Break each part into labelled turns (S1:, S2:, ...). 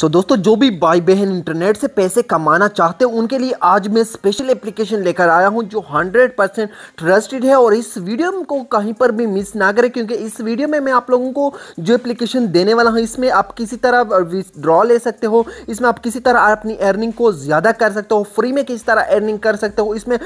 S1: सो so, दोस्तों जो भी भाई बहन इंटरनेट से पैसे कमाना चाहते हो उनके लिए आज मैं स्पेशल एप्लीकेशन लेकर आया हूं जो 100 परसेंट ट्रस्टेड है और इस वीडियो को कहीं पर भी मिस ना करें क्योंकि इस वीडियो में मैं आप लोगों को जो एप्लीकेशन देने वाला हूं इसमें आप किसी तरह विदड्रॉ ले सकते हो इसमें आप किसी तरह अपनी अर्निंग को ज़्यादा कर सकते हो फ्री में किसी तरह अर्निंग कर सकते हो इसमें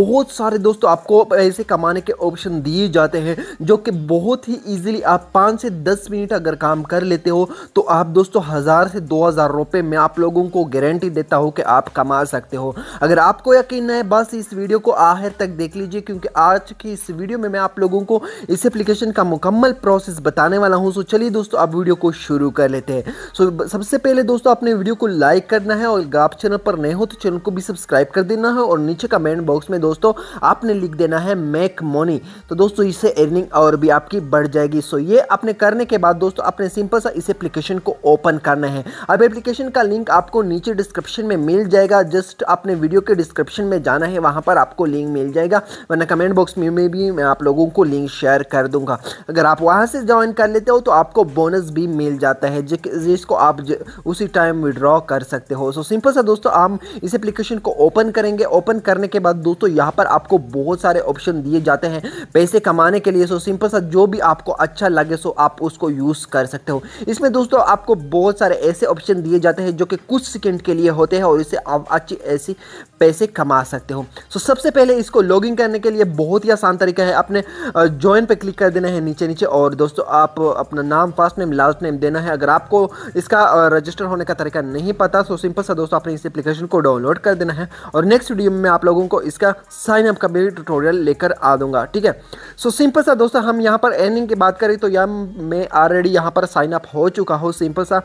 S1: बहुत सारे दोस्तों आपको पैसे कमाने के ऑप्शन दिए जाते हैं जो कि बहुत ही ईजिली आप पाँच से दस मिनट अगर काम कर लेते हो तो आप दोस्तों हज़ार से दो हज़ार रुपये मैं आप लोगों को गारंटी देता हूँ कि आप कमा सकते हो अगर आपको यकीन है बस इस वीडियो को आखिर तक देख लीजिए क्योंकि आज की इस वीडियो में मैं आप लोगों को इस एप्लीकेशन का मुकम्मल प्रोसेस बताने वाला हूँ सो चलिए दोस्तों आप वीडियो को शुरू कर लेते हैं सो सबसे पहले दोस्तों अपने वीडियो को लाइक करना है और आप चैनल पर नए हो तो चैनल को भी सब्सक्राइब कर देना है और नीचे कमेंट बॉक्स में दोस्तों आपने लिख देना है मेक मोनी तो दोस्तों इससे अर्निंग और भी आपकी बढ़ जाएगी सो ये आपने करने के बाद दोस्तों अपने सिंपल सा इस एप्लीकेशन को ओपन करना है अब एप्लीकेशन का लिंक आपको नीचे डिस्क्रिप्शन में मिल जाएगा जस्ट आपने वीडियो के डिस्क्रिप्शन में जाना है वहाँ पर आपको लिंक मिल जाएगा वरना कमेंट बॉक्स में भी मैं आप लोगों को लिंक शेयर कर दूंगा अगर आप वहाँ से ज्वाइन कर लेते हो तो आपको बोनस भी मिल जाता है जिसको आप उसी टाइम विड्रॉ कर सकते हो सो सिंपल सा दोस्तों आप इस एप्लीकेशन को ओपन करेंगे ओपन करने के बाद दोस्तों यहाँ पर आपको बहुत सारे ऑप्शन दिए जाते हैं पैसे कमाने के लिए सो सिंपल सा जो भी आपको अच्छा लगे सो आप उसको यूज़ कर सकते हो इसमें दोस्तों आपको बहुत सारे ऐसे ऑप्शन दिए जाते हैं जो कि कुछ सेकंड के लिए होते हैं और इसे आप अच्छी ऐसी पैसे कमा सकते हो सो so, सबसे पहले इसको लॉगिन करने के लिए बहुत ही आसान तरीका है अपने ज्वाइन पे क्लिक कर देना है नीचे नीचे और दोस्तों आप अपना नाम फर्स्ट नेम लास्ट नेम देना है अगर आपको इसका रजिस्टर होने का तरीका नहीं पता सो सिंपल सा दोस्तों आपने इस एप्लीकेशन को डाउनलोड कर देना है और नेक्स्ट वीडियो में आप लोगों को इसका साइन अप का भी ट्यूटोरियल लेकर आ दूंगा ठीक है सो सिंपल सा दोस्तों हम यहाँ पर एनिंग की बात करें तो यहाँ मैं ऑलरेडी यहाँ पर साइनअप हो चुका हूँ सिंपल सा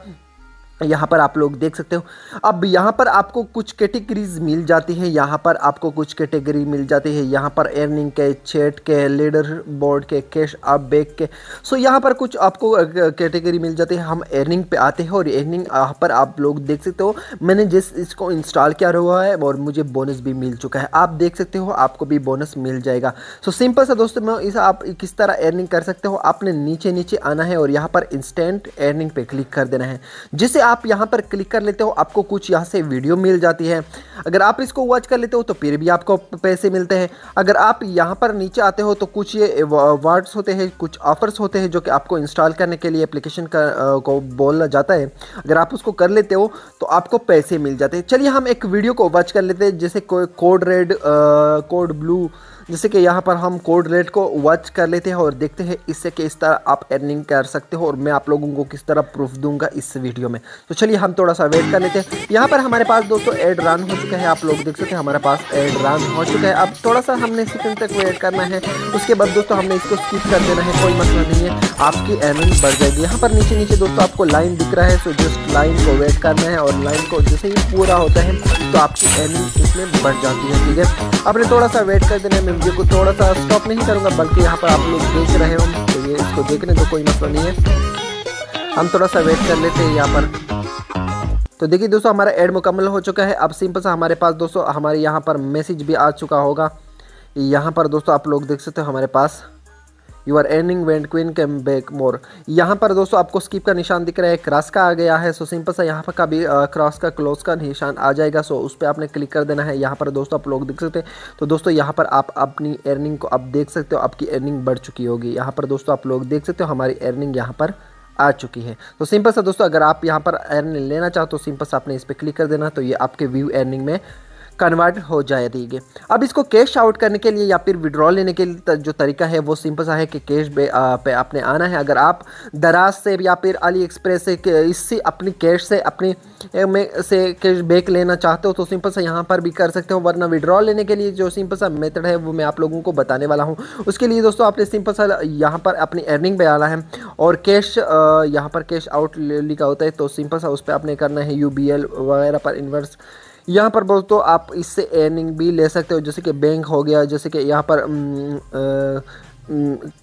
S1: यहाँ पर आप लोग देख सकते हो अब यहाँ पर आपको कुछ कैटेगरीज मिल जाती है यहाँ पर आपको कुछ कैटेगरी मिल जाती है यहाँ पर एर्निंग के चेट के लीडर बोर्ड के कैश अप बैक के सो यहाँ पर कुछ आपको कैटेगरी मिल जाती है हम एर्निंग पे आते हैं और एर्निंग यहाँ पर आप लोग देख सकते हो मैंने जिस इसको इंस्टॉल किया हुआ है और मुझे बोनस भी मिल चुका है आप देख सकते हो आपको भी बोनस मिल जाएगा सो सिंपल सा दोस्तों मैं इस आप किस तरह एर्निंग कर सकते हो आपने नीचे नीचे आना है और यहाँ पर इंस्टेंट एर्निंग पे क्लिक कर देना है जिससे आप यहाँ पर क्लिक कर लेते हो आपको कुछ यहाँ से वीडियो मिल जाती है अगर आप इसको वॉच कर लेते हो तो फिर भी आपको पैसे मिलते हैं अगर आप यहाँ पर नीचे आते हो तो कुछ ये वार्ड्स होते हैं कुछ ऑफर्स होते हैं जो कि आपको इंस्टॉल करने के लिए एप्लीकेशन का को बोला जाता है अगर आप उसको कर लेते हो तो आपको पैसे मिल जाते हैं चलिए हम एक वीडियो को वॉच कर लेते हैं जैसे कोड रेड कोड ब्लू जैसे कि यहाँ पर हम कोड रेट को वॉच कर लेते हैं और देखते हैं इससे किस तरह आप अर्निंग कर सकते हो और मैं आप लोगों को किस तरह प्रूफ दूंगा इस वीडियो में तो चलिए हम थोड़ा सा वेट कर लेते हैं यहाँ पर हमारे पास दोस्तों एड रन हो चुका है आप लोग देख सकते हैं हमारे पास एड रन हो चुका है अब थोड़ा सा हमने सेकेंड तक वेट करना है उसके बाद दोस्तों हमने इसको स्किप कर देना है कोई मसला नहीं है आपकी अर्निंग बढ़ जाएगी यहाँ पर नीचे नीचे दोस्तों आपको लाइन दिख रहा है सो जस्ट लाइन को वेट करना है और लाइन को जैसे ही पूरा होता है तो आपकी अर्निंग इसमें बढ़ जाती है ठीक है आपने थोड़ा सा वेट कर देना है वीडियो को थोड़ा सा स्टॉप नहीं करूँगा बल्कि यहाँ पर आप लोग देख रहे हो तो ये इसको देखने का कोई मसला नहीं है हम थोड़ा सा वेट कर लेते हैं यहाँ पर तो देखिए दोस्तों हमारा ऐड मुकम्मल हो चुका है अब सिंपल सा हमारे पास दोस्तों हमारे यहाँ पर मैसेज भी आ चुका होगा यहाँ पर दोस्तों आप लोग देख सकते हो हमारे पास यू आर एर्निंग वेंट क्वीन कैम बैक मोर यहाँ पर दोस्तों आपको स्कीप का निशान दिख रहा है क्रॉस का आ गया है सो सिंपल सा यहाँ पर कभी क्रॉस का क्लोज का निशान आ जाएगा सो उस पर आपने क्लिक कर देना है यहाँ पर दोस्तों आप लोग देख सकते हैं तो दोस्तों यहाँ पर आप अपनी अर्निंग को आप देख सकते हो आपकी अर्निंग बढ़ चुकी होगी यहाँ पर दोस्तों आप लोग देख सकते हो हमारी अर्निंग यहाँ पर आ चुकी है तो सिंपल सा दोस्तों अगर आप यहाँ पर अर्निंग लेना चाहो तो सिंपल सा आपने इस पर क्लिक कर देना तो ये आपके व्यू अर्निंग में कन्वर्ट हो जाएगी अब इसको कैश आउट करने के लिए या फिर विड्रॉ लेने के लिए जो तरीका है वो सिंपल सा है कि कैश पे आपने आना है अगर आप दराज से या फिर अली एक्सप्रेस से इससे अपनी कैश से अपनी में से कैश बैक लेना चाहते हो तो सिंपल सा यहाँ पर भी कर सकते हो वरना विड्रॉ लेने के लिए जो सिंपल सा मेथड है वो मैं आप लोगों को बताने वाला हूँ उसके लिए दोस्तों आपने सिंपल सा यहाँ पर अपनी अर्निंग पे आना है और कैश यहाँ पर कैश आउट लिखा होता है तो सिंपल सा उस पर आपने करना है यू वगैरह पर इन्वर्स यहाँ पर दोस्तों तो आप इससे अर्निंग भी ले सकते हो जैसे कि बैंक हो गया जैसे कि यहाँ पर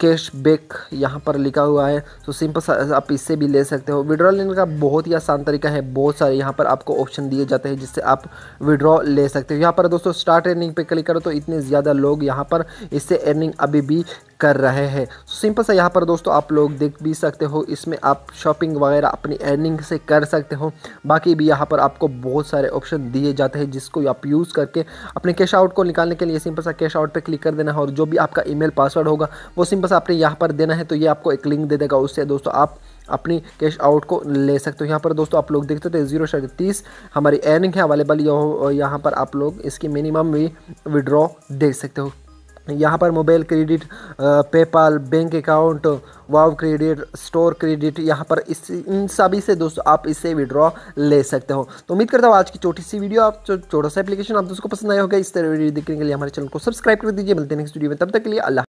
S1: कैश बैक यहाँ पर लिखा हुआ है तो सिंपल आप इससे भी ले सकते हो विड्रॉ लेने का बहुत ही आसान तरीका है बहुत सारे यहाँ पर आपको ऑप्शन दिए जाते हैं जिससे आप विड्रॉ ले सकते हो यहाँ पर दोस्तों स्टार्ट अर्निंग पे क्लिक करो तो इतने ज़्यादा लोग यहाँ पर इससे अर्निंग अभी भी कर रहे हैं तो सिंपल सा यहाँ पर दोस्तों आप लोग देख भी सकते हो इसमें आप शॉपिंग वगैरह अपनी अर्निंग से कर सकते हो बाकी भी यहाँ पर आपको बहुत सारे ऑप्शन दिए जाते हैं जिसको आप यूज़ करके अपने कैश आउट को निकालने के लिए सिंपल सा कैश आउट पर क्लिक कर देना है और जो भी आपका ई पासवर्ड होगा वो सिंपल सा आपने यहाँ पर देना है तो ये आपको एक लिंक दे देगा उससे दोस्तों आप अपनी कैश आउट को ले सकते हो यहाँ पर दोस्तों आप लोग देखते थे जीरो शर्ट तीस हमारी अर्निंग है अवेलेबल यहाँ पर आप लोग इसकी मिनिमम भी विड्रॉ देख सकते हो यहाँ पर mobile credit PayPal bank account wow credit store credit यहाँ पर इस इन सभी से दोस्तों आप इसे विड्रॉ ले सकते हो तो उम्मीद करता हूँ आज की छोटी सी वीडियो आप छोटा सा एप्लीकेशन आप दोस्तों को पसंद आया होगा इस तरह वीडियो देखने के लिए हमारे चैनल को सब्सक्राइब कर दीजिए मिलते हैं नेक्स्ट वीडियो में तब तक के लिए अल्लाह